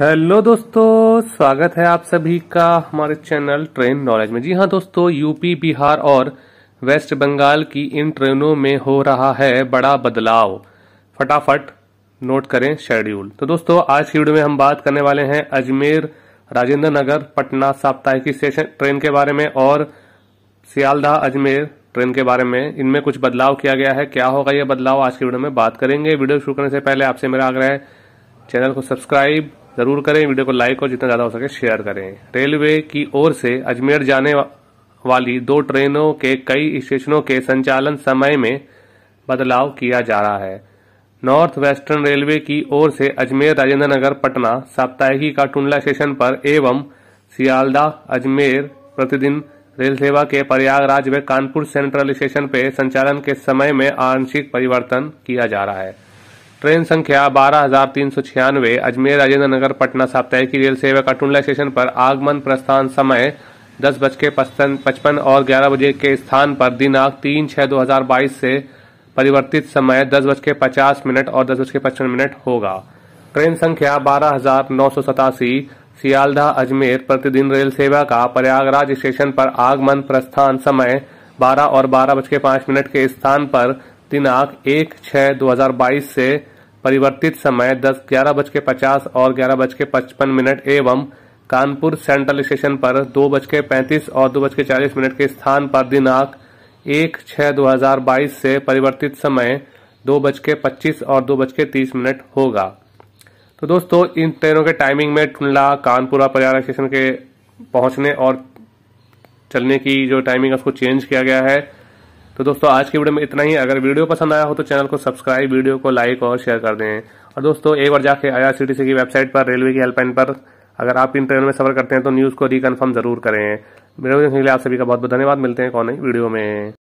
hello दोस्तों स्वागत है आप सभी का हमारे चैनल ट्रेन नॉलेज में जी हाँ दोस्तों यूपी बिहार और वेस्ट बंगाल की इन ट्रेनों में हो रहा है बड़ा बदलाव फटाफट नोट करें शेड्यूल तो दोस्तों आज की वीडियो में हम बात करने वाले हैं अजमेर राजेंद्र नगर पटना साप्ताहिकी स्टेशन ट्रेन के बारे में और सियालदाह अजमेर ट्रेन के बारे में इनमें कुछ बदलाव किया गया है क्या होगा यह बदलाव आज की वीडियो में बात करेंगे वीडियो शुरू करने से पहले आपसे मेरा आग्रह है चैनल को सब्सक्राइब ज़रूर करें वीडियो को लाइक और जितना ज़्यादा हो सके शेयर करें रेलवे की ओर से अजमेर जाने वाली दो ट्रेनों के कई स्टेशनों के संचालन समय में बदलाव किया जा रहा है नॉर्थ वेस्टर्न रेलवे की ओर से अजमेर राजेंद्र नगर पटना साप्ताहिकी का टुंडला स्टेशन पर एवं सियालदा अजमेर प्रतिदिन रेल सेवा के प्रयागराज व कानपुर सेंट्रल स्टेशन पर संचालन के समय में आंशिक परिवर्तन किया जा रहा है ट्रेन संख्या बारह हजार तीन सौ छियानवे अजमेर राजेंद्र नगर पटना साप्ताहिक रेल सेवा का टुंडला स्टेशन पर आगमन प्रस्थान समय दस बज के पचपन और ग्यारह बजे के स्थान पर दिनांक तीन छह दो हजार बाईस से परिवर्तित समय दस बज के पचास मिनट और दस बज के पचपन मिनट होगा ट्रेन संख्या बारह हजार नौ सौ सतासी सियालदा अजमेर प्रतिदिन रेल सेवा का प्रयागराज स्टेशन पर आगमन प्रस्थान समय बारह और बारह बज के पांच मिनट के स्थान पर दिनांक एक छह दो हजार बाईस से परिवर्तित समय दस ग्यारह बज के पचास और ग्यारह बज के पचपन मिनट एवं कानपुर सेंट्रल स्टेशन पर दो बज के पैंतीस और दो बज के चालीस मिनट के स्थान पर दिनांक एक छह दो हजार बाईस से परिवर्तित समय दो बज के पच्चीस और दो बज के तीस मिनट होगा तो दोस्तों इन ट्रेनों के टाइमिंग में टुंडला कानपुर और प्रयाग स्टेशन के पहुंचने और चलने की जो टाइमिंग है उसको चेंज किया गया है तो दोस्तों आज की वीडियो में इतना ही अगर वीडियो पसंद आया हो तो चैनल को सब्सक्राइब वीडियो को लाइक और शेयर कर दें और दोस्तों एक बार जाके आईआरसीटीसी की वेबसाइट पर रेलवे की हेल्पलाइन पर अगर आप इन ट्रेन में सफर करते हैं तो न्यूज़ को रिकन्फर्म जरूर करें वीडियो देखने के लिए आप सभी का बहुत बहुत धन्यवाद मिलते हैं कौन वीडियो में